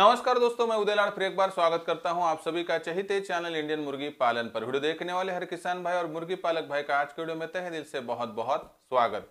नमस्कार दोस्तों मैं उदयलाल फिर एक बार स्वागत करता हूं आप सभी का चहित चैनल इंडियन मुर्गी पालन पर वीडियो देखने वाले हर किसान भाई और मुर्गी पालक भाई का आज के वीडियो में तहे दिल से बहुत बहुत स्वागत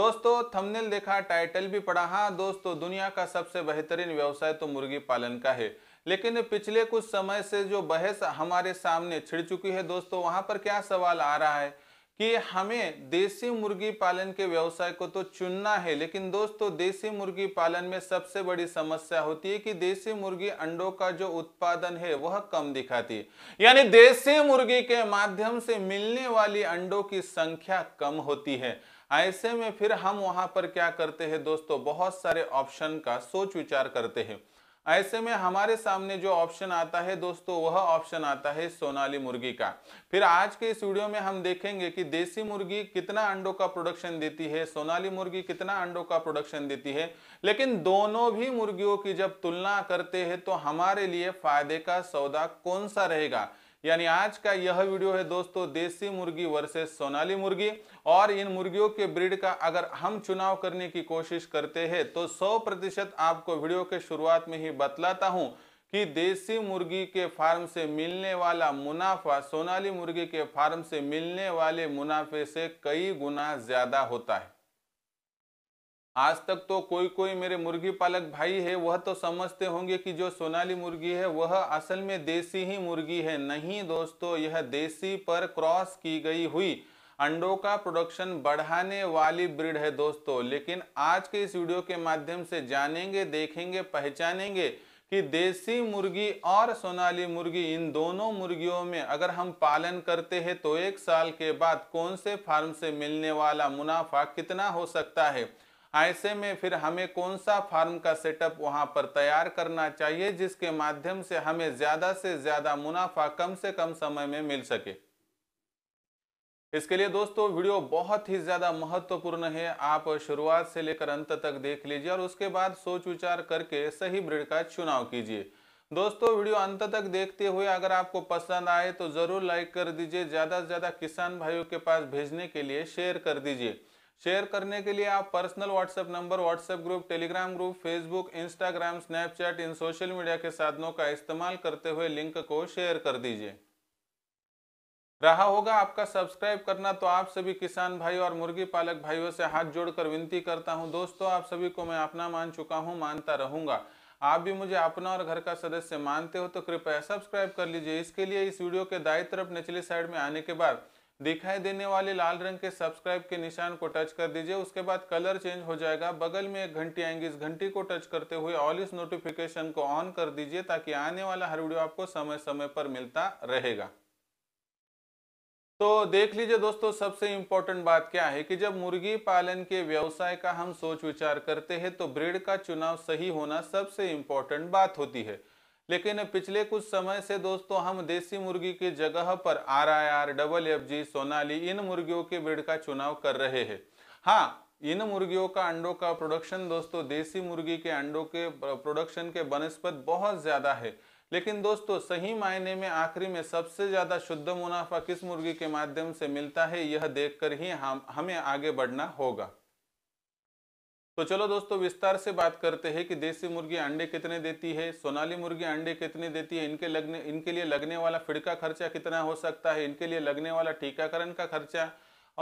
दोस्तों थंबनेल देखा टाइटल भी पढ़ा हाँ दोस्तों दुनिया का सबसे बेहतरीन व्यवसाय तो मुर्गी पालन का है लेकिन पिछले कुछ समय से जो बहस हमारे सामने छिड़ चुकी है दोस्तों वहां पर क्या सवाल आ रहा है कि हमें देसी मुर्गी पालन के व्यवसाय को तो चुनना है लेकिन दोस्तों देसी मुर्गी पालन में सबसे बड़ी समस्या होती है कि देसी मुर्गी अंडों का जो उत्पादन है वह कम दिखाती है यानी देसी मुर्गी के माध्यम से मिलने वाली अंडों की संख्या कम होती है ऐसे में फिर हम वहां पर क्या करते हैं दोस्तों बहुत सारे ऑप्शन का सोच विचार करते हैं ऐसे में हमारे सामने जो ऑप्शन आता है दोस्तों वह ऑप्शन आता है सोनाली मुर्गी का फिर आज के इस वीडियो में हम देखेंगे कि देसी मुर्गी कितना अंडों का प्रोडक्शन देती है सोनाली मुर्गी कितना अंडों का प्रोडक्शन देती है लेकिन दोनों भी मुर्गियों की जब तुलना करते हैं तो हमारे लिए फायदे का सौदा कौन सा रहेगा यानी आज का यह वीडियो है दोस्तों देसी मुर्गी वर्सेस सोनाली मुर्गी और इन मुर्गियों के ब्रीड का अगर हम चुनाव करने की कोशिश करते हैं तो सौ प्रतिशत आपको वीडियो के शुरुआत में ही बतलाता हूँ कि देसी मुर्गी के फार्म से मिलने वाला मुनाफा सोनाली मुर्गी के फार्म से मिलने वाले मुनाफे से कई गुना ज्यादा होता है आज तक तो कोई कोई मेरे मुर्गी पालक भाई है वह तो समझते होंगे कि जो सोनाली मुर्गी है वह असल में देसी ही मुर्गी है नहीं दोस्तों यह देसी पर क्रॉस की गई हुई अंडों का प्रोडक्शन बढ़ाने वाली ब्रिड है दोस्तों लेकिन आज के इस वीडियो के माध्यम से जानेंगे देखेंगे पहचानेंगे कि देसी मुर्गी और सोनाली मुर्गी इन दोनों मुर्गियों में अगर हम पालन करते हैं तो एक साल के बाद कौन से फार्म से मिलने वाला मुनाफा कितना हो सकता है ऐसे में फिर हमें कौन सा फार्म का सेटअप वहां पर तैयार करना चाहिए जिसके माध्यम से हमें ज्यादा से ज्यादा मुनाफा कम से कम समय में मिल सके इसके लिए दोस्तों वीडियो बहुत ही ज्यादा महत्वपूर्ण है आप शुरुआत से लेकर अंत तक देख लीजिए और उसके बाद सोच विचार करके सही ब्रिड का चुनाव कीजिए दोस्तों वीडियो अंत तक देखते हुए अगर आपको पसंद आए तो जरूर लाइक कर दीजिए ज्यादा से ज्यादा किसान भाइयों के पास भेजने के लिए शेयर कर दीजिए शेयर करने के लिए आप personal WhatsApp number WhatsApp group Telegram group Facebook Instagram Snapchat इन सोशल मीडिया के साधनों का इस्तेमाल करते हुए लिंक को शेयर कर दीजिए रहा होगा आपका सब्सक्राइब करना तो आप सभी किसान भाई और मुर्गी पालक भाइयों से हाथ जोड़कर विनती करता हूं दोस्तों आप सभी को मैं अपना मान चुका हूं मानता रहूंगा आप भी मुझे अपना और घर का सदस्य मानते हो तो कृपया सब्सक्राइब कर लीजिए इसके लिए इस वीडियो के दाई तरफ निचली साइड में आने के बाद दिखाई देने वाले लाल रंग के सब्सक्राइब के निशान को टच कर दीजिए उसके बाद कलर चेंज हो जाएगा बगल में एक घंटी आएंगी इस घंटी को टच करते हुए ऑल इस नोटिफिकेशन को ऑन कर दीजिए ताकि आने वाला हर वीडियो आपको समय समय पर मिलता रहेगा तो देख लीजिए दोस्तों सबसे इम्पोर्टेंट बात क्या है कि जब मुर्गी पालन के व्यवसाय का हम सोच विचार करते हैं तो ब्रीड का चुनाव सही होना सबसे इम्पोर्टेंट बात होती है लेकिन पिछले कुछ समय से दोस्तों हम देसी मुर्गी की जगह पर R I R double F G Sonali इन मुर्गियों के ब्रिड का चुनाव कर रहे हैं हाँ इन मुर्गियों का अंडों का प्रोडक्शन दोस्तों देसी मुर्गी के अंडों के प्रोडक्शन के बनस्पत बहुत ज़्यादा है लेकिन दोस्तों सही मायने में आखिरी में सबसे ज़्यादा शुद्ध मुनाफा किस मुर्गी के माध्यम से मिलता है यह देखकर ही हम हमें आगे बढ़ना होगा तो चलो दोस्तों विस्तार से बात करते हैं कि देसी मुर्गी अंडे कितने देती है सोनाली मुर्गी अंडे कितने देती है इनके लगने इनके लिए लगने वाला फिड़का खर्चा कितना हो सकता है इनके लिए लगने वाला टीकाकरण का खर्चा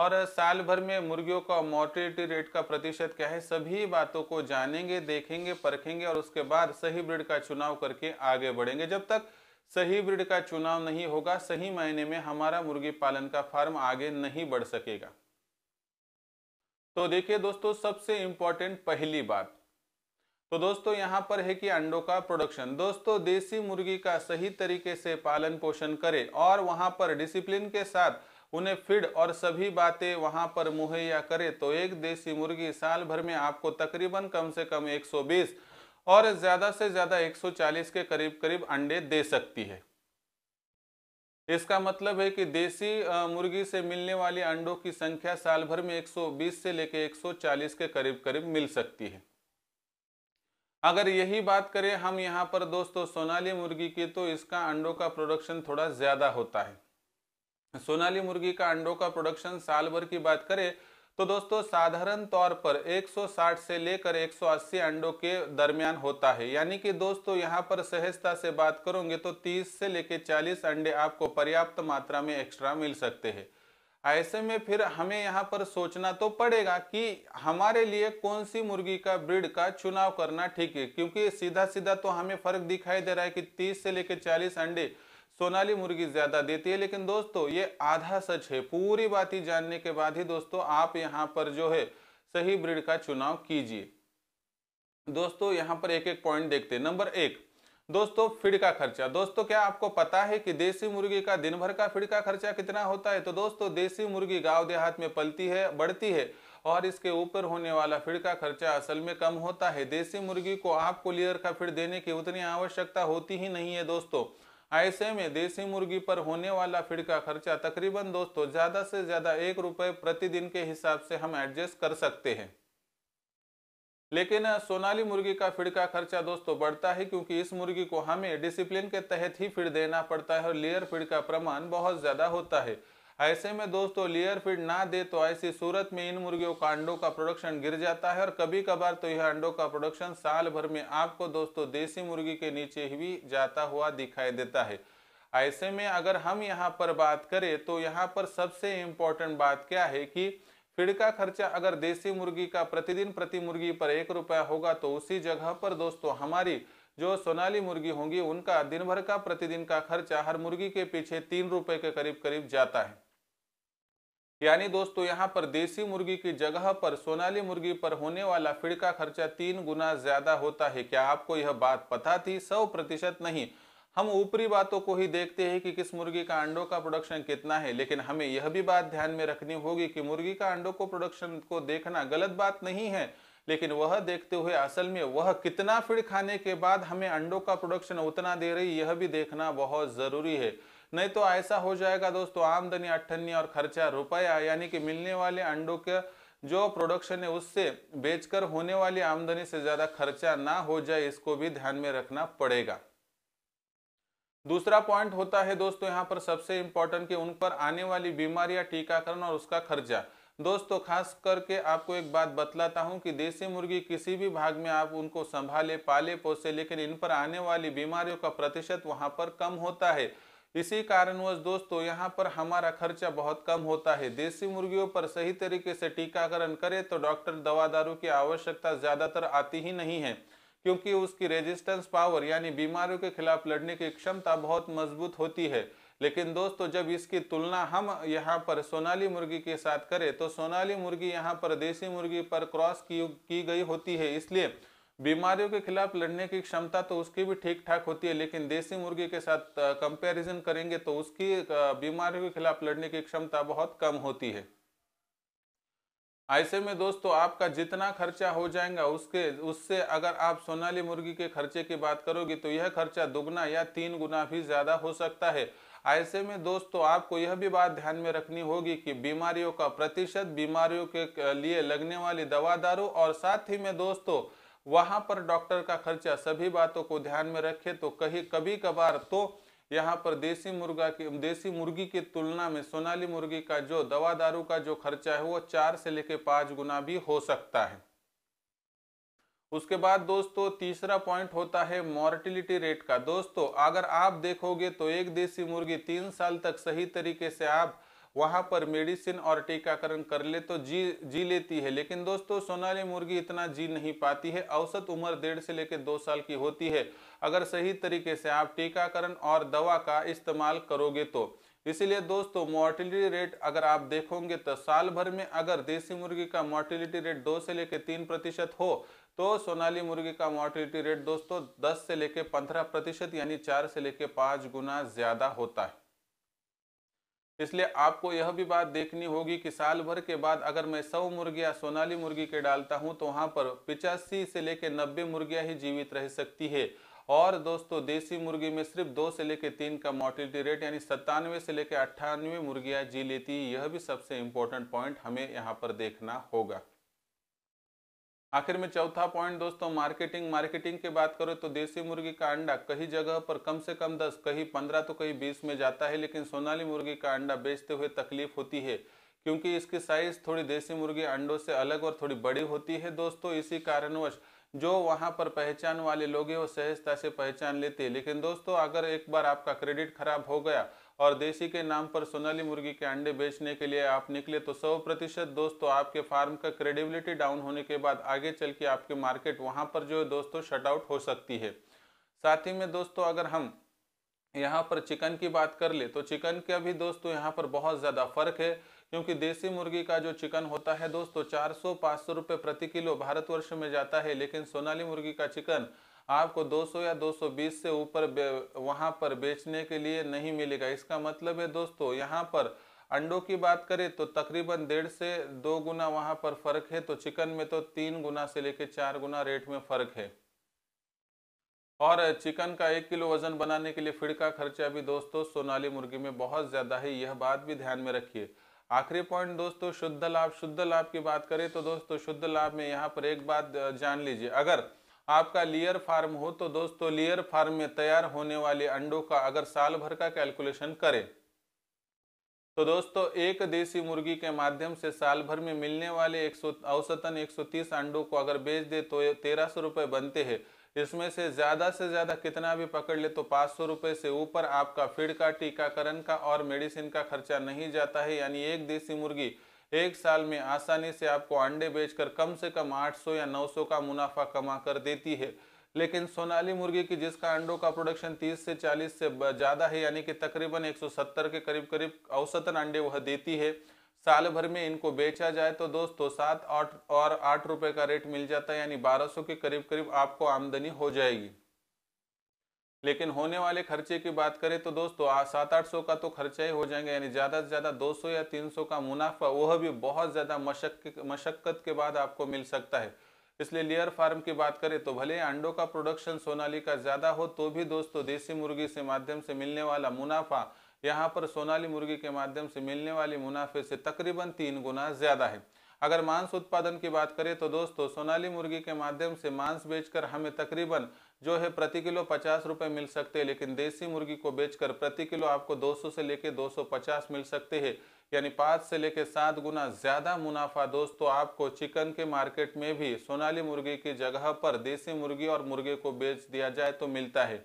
और साल भर में मुर्गियों का मोर्टिलिटी रेट का प्रतिशत क्या है सभी बातों को जानेंगे देखेंगे परखेंगे और उसके बाद सही ब्रिड का चुनाव करके आगे बढ़ेंगे जब तक सही ब्रिड का चुनाव नहीं होगा सही मायने में हमारा मुर्गी पालन का फार्म आगे नहीं बढ़ सकेगा तो देखिए दोस्तों सबसे इंपॉर्टेंट पहली बात तो दोस्तों यहाँ पर है कि अंडों का प्रोडक्शन दोस्तों देसी मुर्गी का सही तरीके से पालन पोषण करें और वहाँ पर डिसिप्लिन के साथ उन्हें फीड और सभी बातें वहाँ पर मुहैया करें तो एक देसी मुर्गी साल भर में आपको तकरीबन कम से कम 120 और ज़्यादा से ज़्यादा 140 के करीब करीब अंडे दे सकती है इसका मतलब है कि देसी मुर्गी से मिलने वाले अंडों की संख्या साल भर में 120 से लेकर 140 के करीब करीब मिल सकती है अगर यही बात करें हम यहाँ पर दोस्तों सोनाली मुर्गी की तो इसका अंडों का प्रोडक्शन थोड़ा ज़्यादा होता है सोनाली मुर्गी का अंडों का प्रोडक्शन साल भर की बात करें तो दोस्तों साधारण तौर पर 160 से लेकर 180 अंडों के दरमियान होता है यानी कि दोस्तों यहाँ पर सहजता से बात करोगे तो 30 से लेकर 40 अंडे आपको पर्याप्त मात्रा में एक्स्ट्रा मिल सकते हैं ऐसे में फिर हमें यहाँ पर सोचना तो पड़ेगा कि हमारे लिए कौन सी मुर्गी का ब्रिड का चुनाव करना ठीक है क्योंकि सीधा सीधा तो हमें फर्क दिखाई दे रहा है कि तीस से लेकर चालीस अंडे सोनाली मुर्गी ज्यादा देती है लेकिन दोस्तों ये आधा सच है पूरी बात ही जानने के बाद ही दोस्तों आप यहाँ पर जो है सही ब्रिड का चुनाव कीजिए दोस्तों यहाँ पर एक एक पॉइंट देखते हैं नंबर एक दोस्तों फीड का खर्चा दोस्तों क्या आपको पता है कि देसी मुर्गी का दिन भर का फीड का खर्चा कितना होता है तो दोस्तों देसी मुर्गी गांव देहात में पलती है बढ़ती है और इसके ऊपर होने वाला फीड का खर्चा असल में कम होता है देसी मुर्गी को आपको लेयर का फीड देने की उतनी आवश्यकता होती ही नहीं है दोस्तों ऐसे में देसी मुर्गी पर होने वाला फीड का खर्चा तकरीबन दोस्तों ज्यादा से ज्यादा एक रुपए प्रतिदिन के हिसाब से हम एडजस्ट कर सकते हैं लेकिन सोनाली मुर्गी का फीड का खर्चा दोस्तों बढ़ता है क्योंकि इस मुर्गी को हमें डिसिप्लिन के तहत ही फीड देना पड़ता है और लेयर फीड का प्रमाण बहुत ज़्यादा होता है ऐसे में दोस्तों लेयर फीड ना दे तो ऐसी सूरत में इन मुर्गियों का अंडों का प्रोडक्शन गिर जाता है और कभी कभार तो यह अंडों का प्रोडक्शन साल भर में आपको दोस्तों देसी मुर्गी के नीचे ही जाता हुआ दिखाई देता है ऐसे में अगर हम यहाँ पर बात करें तो यहाँ पर सबसे इम्पोर्टेंट बात क्या है कि फीड का खर्चा अगर देसी मुर्गी का प्रतिदिन प्रति मुर्गी पर एक रुपया होगा तो उसी जगह पर दोस्तों हमारी जो सोनाली मुर्गी होंगी उनका दिन भर का प्रतिदिन का खर्चा हर मुर्गी के पीछे तीन रुपए के करीब करीब जाता है यानी दोस्तों यहाँ पर देसी मुर्गी की जगह पर सोनाली मुर्गी पर होने वाला का खर्चा तीन गुना ज्यादा होता है क्या आपको यह बात पता थी सौ प्रतिशत नहीं हम ऊपरी बातों को ही देखते हैं कि किस मुर्गी का अंडों का प्रोडक्शन कितना है लेकिन हमें यह भी बात ध्यान में रखनी होगी कि मुर्गी का अंडों को प्रोडक्शन को देखना गलत बात नहीं है लेकिन वह देखते हुए असल में वह कितना फिड़ खाने के बाद हमें अंडों का प्रोडक्शन उतना दे रही यह भी देखना बहुत ज़रूरी है नहीं तो ऐसा हो जाएगा दोस्तों आमदनी अठन्नी और खर्चा रुपया यानी कि मिलने वाले अंडों के जो प्रोडक्शन है उससे बेचकर होने वाली आमदनी से ज्यादा खर्चा ना हो जाए इसको भी ध्यान में रखना पड़ेगा दूसरा पॉइंट होता है दोस्तों यहाँ पर सबसे इंपॉर्टेंट कि उन पर आने वाली बीमारियां टीकाकरण और उसका खर्चा दोस्तों खास करके आपको एक बात बतलाता हूँ कि देसी मुर्गी किसी भी भाग में आप उनको संभाले पाले पोसे लेकिन इन पर आने वाली बीमारियों का प्रतिशत वहां पर कम होता है इसी कारणवश दोस्तों यहाँ पर हमारा खर्चा बहुत कम होता है देसी मुर्गियों पर सही तरीके से टीकाकरण करें तो डॉक्टर दवा दारू की आवश्यकता ज़्यादातर आती ही नहीं है क्योंकि उसकी रेजिस्टेंस पावर यानी बीमारियों के खिलाफ लड़ने की क्षमता बहुत मजबूत होती है लेकिन दोस्तों जब इसकी तुलना हम यहाँ पर सोनाली मुर्गी के साथ करें तो सोनाली मुर्गी यहाँ पर देसी मुर्गी पर क्रॉस की, की गई होती है इसलिए बीमारियों के खिलाफ लड़ने की क्षमता तो उसकी भी ठीक ठाक होती है लेकिन देसी मुर्गी के साथ कंपैरिजन करेंगे तो उसकी बीमारियों के खिलाफ लड़ने की क्षमता बहुत कम होती है ऐसे में दोस्तों आपका जितना खर्चा हो जाएगा उसके उससे अगर आप सोनाली मुर्गी के खर्चे की बात करोगे तो यह खर्चा दुगना या तीन गुना भी ज़्यादा हो सकता है ऐसे में दोस्तों आपको यह भी बात ध्यान में रखनी होगी कि बीमारियों का प्रतिशत बीमारियों के लिए लगने वाली दवा दारू और साथ ही में दोस्तों वहां पर डॉक्टर का खर्चा सभी बातों को ध्यान में रखे तो कहीं कभी कभार तो यहाँ पर देसी मुर्गा की देसी मुर्गी की तुलना में सोनाली मुर्गी का जो दवा दारू का जो खर्चा है वो चार से लेके पाँच गुना भी हो सकता है उसके बाद दोस्तों तीसरा पॉइंट होता है मॉर्टिलिटी रेट का दोस्तों अगर आप देखोगे तो एक देसी मुर्गी तीन साल तक सही तरीके से आप वहां पर मेडिसिन और टीकाकरण कर ले तो जी जी लेती है लेकिन दोस्तों सोनाली मुर्गी इतना जी नहीं पाती है औसत उम्र डेढ़ से लेकर दो साल की होती है अगर सही तरीके से आप टीकाकरण और दवा का इस्तेमाल करोगे तो इसीलिए दोस्तों मोर्टिलिटी रेट अगर आप देखोगे तो साल भर में अगर देसी मुर्गी का मोर्टिलिटी रेट दो से लेकर तीन प्रतिशत हो तो सोनाली मुर्गी का मोर्टिलिटी रेट दोस्तों दस से लेकर पंद्रह प्रतिशत यानी चार से लेकर पाँच गुना ज़्यादा होता है इसलिए आपको यह भी बात देखनी होगी कि साल भर के बाद अगर मैं सौ मुर्गियां सोनाली मुर्गी के डालता हूं तो वहां पर पिचासी से लेकर नब्बे मुर्गियां ही जीवित रह सकती है और दोस्तों देसी मुर्गी में सिर्फ दो से लेकर तीन का मोर्टिलिटी रेट यानी सत्तानवे से लेकर अट्ठानवे मुर्गियां जी लेती है यह भी सबसे इम्पोर्टेंट पॉइंट हमें यहाँ पर देखना होगा आखिर में चौथा पॉइंट दोस्तों मार्केटिंग मार्केटिंग की बात करो तो देसी मुर्गी का अंडा कहीं जगह पर कम से कम 10 कहीं 15 तो कहीं 20 में जाता है लेकिन सोनाली मुर्गी का अंडा बेचते हुए तकलीफ होती है क्योंकि इसकी साइज थोड़ी देसी मुर्गी अंडों से अलग और थोड़ी बड़ी होती है दोस्तों इसी कारणवश जो वहाँ पर पहचान वाले लोग हैं वो सहजता से पहचान लेते हैं लेकिन दोस्तों अगर एक बार आपका क्रेडिट खराब हो गया और देसी के नाम पर सोनाली मुर्गी के अंडे बेचने के लिए आप निकले तो सौ प्रतिशत दोस्तों आपके फार्म का क्रेडिबिलिटी डाउन होने के बाद आगे चल के आपके मार्केट वहाँ पर जो है दोस्तों शट आउट हो सकती है साथ ही में दोस्तों अगर हम यहाँ पर चिकन की बात कर ले तो चिकन का भी दोस्तों यहाँ पर बहुत ज़्यादा फर्क है क्योंकि देसी मुर्गी का जो चिकन होता है दोस्तों 400-500 रुपए प्रति किलो भारतवर्ष में जाता है लेकिन सोनाली मुर्गी का चिकन आपको 200 या 220 से ऊपर वहां पर बेचने के लिए नहीं मिलेगा इसका मतलब है दोस्तों यहाँ पर अंडों की बात करें तो तकरीबन डेढ़ से दो गुना वहां पर फर्क है तो चिकन में तो तीन गुना से लेकर चार गुना रेट में फर्क है और चिकन का एक किलो वजन बनाने के लिए फीड का खर्चा भी दोस्तों सोनाली मुर्गी में बहुत ज़्यादा है यह बात भी ध्यान में रखिए आखिरी पॉइंट दोस्तों शुद्ध लाभ शुद्ध लाभ की बात करें तो दोस्तों शुद्ध लाभ में यहाँ पर एक बात जान लीजिए अगर आपका लियर फार्म हो तो दोस्तों लियर फार्म में तैयार होने वाले अंडों का अगर साल भर का कैलकुलेशन करें तो दोस्तों एक देसी मुर्गी के माध्यम से साल भर में मिलने वाले एक औसतन 130 अंडों को अगर बेच दे तो तेरह सौ रुपये बनते हैं इसमें से ज़्यादा से ज़्यादा कितना भी पकड़ ले तो पाँच सौ रुपये से ऊपर आपका फीड का टीकाकरण का और मेडिसिन का खर्चा नहीं जाता है यानी एक देसी मुर्गी एक साल में आसानी से आपको अंडे बेचकर कम से कम 800 या 900 का मुनाफा कमा कर देती है लेकिन सोनाली मुर्गी की जिसका अंडों का प्रोडक्शन 30 से 40 से ज़्यादा है यानी कि तकरीबन 170 के करीब करीब औसतन अंडे वह देती है साल भर में इनको बेचा जाए तो दोस्तों सात आठ और आठ रुपए का रेट मिल जाता है यानी बारह के करीब करीब आपको आमदनी हो जाएगी लेकिन होने वाले खर्चे की बात करें तो दोस्तों सात आठ सौ का तो खर्चा ही हो जाएंगे यानी ज़्यादा से ज़्यादा 200 या 300 का मुनाफा वह भी बहुत ज़्यादा मशक्क मशक्क़त के बाद आपको मिल सकता है इसलिए लेयर फार्म की बात करें तो भले अंडों का प्रोडक्शन सोनाली का ज़्यादा हो तो भी दोस्तों देसी मुर्गी से माध्यम से मिलने वाला मुनाफा यहाँ पर सोनाली मुर्गी के माध्यम से मिलने वाले मुनाफे से तकरीबन तीन गुना ज़्यादा है अगर मांस उत्पादन की बात करें तो दोस्तों सोनाली मुर्गी के माध्यम से मांस बेचकर हमें तकरीबन जो है प्रति किलो पचास रुपये मिल सकते हैं लेकिन देसी मुर्गी को बेचकर प्रति किलो आपको 200 से लेके 250 मिल सकते हैं यानी पाँच से लेके सात गुना ज़्यादा मुनाफा दोस्तों आपको चिकन के मार्केट में भी सोनाली मुर्गी की जगह पर देसी मुर्गी और मुर्गे को बेच दिया जाए तो मिलता है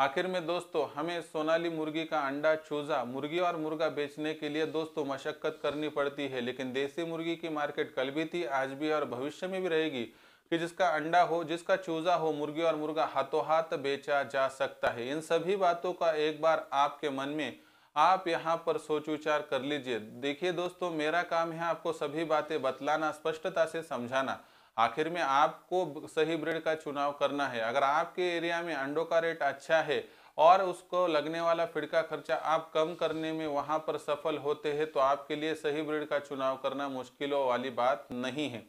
आखिर में दोस्तों हमें सोनाली मुर्गी का अंडा चूजा मुर्गी और मुर्गा बेचने के लिए दोस्तों मशक्क़त करनी पड़ती है लेकिन देसी मुर्गी की मार्केट कल भी थी आज भी और भविष्य में भी रहेगी कि जिसका अंडा हो जिसका चूजा हो मुर्गी और मुर्गा हाथों हाथ बेचा जा सकता है इन सभी बातों का एक बार आपके मन में आप यहाँ पर सोच विचार कर लीजिए देखिए दोस्तों मेरा काम है आपको सभी बातें बतलाना स्पष्टता से समझाना आखिर में आपको सही ब्रिड का चुनाव करना है अगर आपके एरिया में अंडों का रेट अच्छा है और उसको लगने वाला फिड़का खर्चा आप कम करने में वहाँ पर सफल होते हैं तो आपके लिए सही ब्रिड का चुनाव करना मुश्किलों वाली बात नहीं है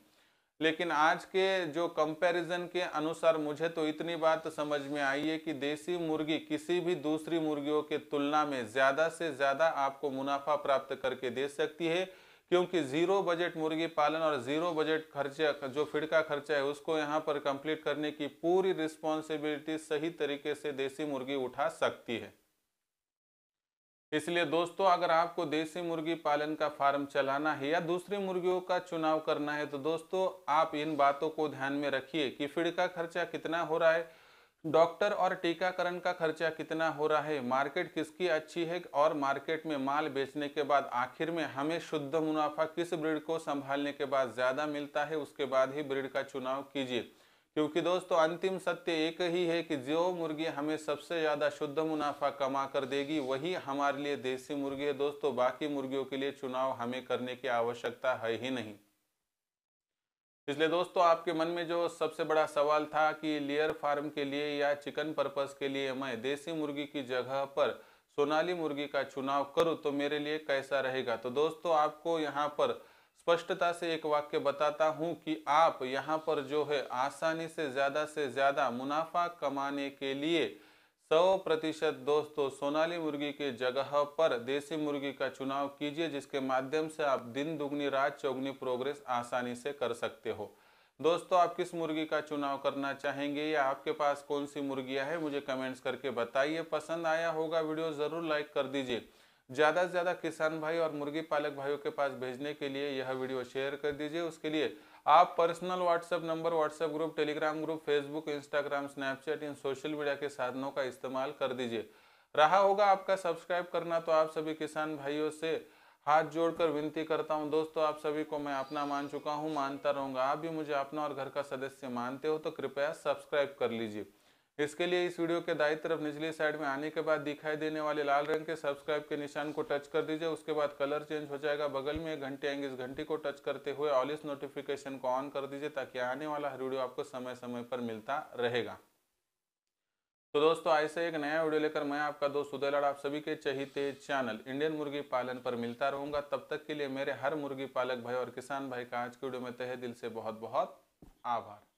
लेकिन आज के जो कंपैरिजन के अनुसार मुझे तो इतनी बात समझ में आई है कि देसी मुर्गी किसी भी दूसरी मुर्गियों के तुलना में ज़्यादा से ज़्यादा आपको मुनाफा प्राप्त करके दे सकती है क्योंकि ज़ीरो बजट मुर्गी पालन और ज़ीरो बजट खर्चा जो फिड़का का खर्चा है उसको यहाँ पर कंप्लीट करने की पूरी रिस्पॉन्सिबिलिटी सही तरीके से देसी मुर्गी उठा सकती है इसलिए दोस्तों अगर आपको देसी मुर्गी पालन का फार्म चलाना है या दूसरी मुर्गियों का चुनाव करना है तो दोस्तों आप इन बातों को ध्यान में रखिए कि फीड का खर्चा कितना हो रहा है डॉक्टर और टीकाकरण का खर्चा कितना हो रहा है मार्केट किसकी अच्छी है और मार्केट में माल बेचने के बाद आखिर में हमें शुद्ध मुनाफा किस ब्रिड को संभालने के बाद ज़्यादा मिलता है उसके बाद ही ब्रिड का चुनाव कीजिए क्योंकि दोस्तों अंतिम सत्य एक ही है कि जो मुर्गी हमें सबसे ज़्यादा शुद्ध मुनाफा कमा कर देगी वही हमारे लिए देसी मुर्गी है दोस्तों बाकी मुर्गियों के लिए चुनाव हमें करने की आवश्यकता है ही नहीं इसलिए दोस्तों आपके मन में जो सबसे बड़ा सवाल था कि लेयर फार्म के लिए या चिकन पर्पस के लिए मैं देसी मुर्गी की जगह पर सोनाली मुर्गी का चुनाव करूँ तो मेरे लिए कैसा रहेगा तो दोस्तों आपको यहाँ पर स्पष्टता से एक वाक्य बताता हूँ कि आप यहाँ पर जो है आसानी से ज़्यादा से ज़्यादा मुनाफा कमाने के लिए सौ प्रतिशत दोस्तों सोनाली मुर्गी के जगह पर देसी मुर्गी का चुनाव कीजिए जिसके माध्यम से आप दिन दुगनी रात चौगनी प्रोग्रेस आसानी से कर सकते हो दोस्तों आप किस मुर्गी का चुनाव करना चाहेंगे या आपके पास कौन सी मुर्गियाँ है मुझे कमेंट्स करके बताइए पसंद आया होगा वीडियो ज़रूर लाइक कर दीजिए ज़्यादा से ज़्यादा किसान भाई और मुर्गी पालक भाइयों के पास भेजने के लिए यह वीडियो शेयर कर दीजिए उसके लिए आप personal WhatsApp number WhatsApp group Telegram group Facebook Instagram Snapchat इन सोशल मीडिया के साधनों का इस्तेमाल कर दीजिए रहा होगा आपका सब्सक्राइब करना तो आप सभी किसान भाइयों से हाथ जोड़कर विनती करता हूं दोस्तों आप सभी को मैं अपना मान चुका हूं मानता रहूंगा आप भी मुझे अपना और घर का सदस्य मानते हो तो कृपया सब्सक्राइब कर लीजिए इसके लिए इस वीडियो के दाई तरफ निचली साइड में आने के बाद दिखाई देने वाले लाल रंग के सब्सक्राइब के निशान को टच कर दीजिए उसके बाद कलर चेंज हो जाएगा बगल में एक घंटे आएंगे इस घंटी को टच करते हुए ऑल इस नोटिफिकेशन को ऑन कर दीजिए ताकि आने वाला हर वीडियो आपको समय समय पर मिलता रहेगा तो दोस्तों ऐसे एक नया वीडियो लेकर मैं आपका दोस्त उदय लाड़ आप सभी के चहीते चैनल इंडियन मुर्गी पालन पर मिलता रहूंगा तब तक के लिए मेरे हर मुर्गी पालक भाई और किसान भाई का आज के वीडियो में तहे दिल से बहुत बहुत आभार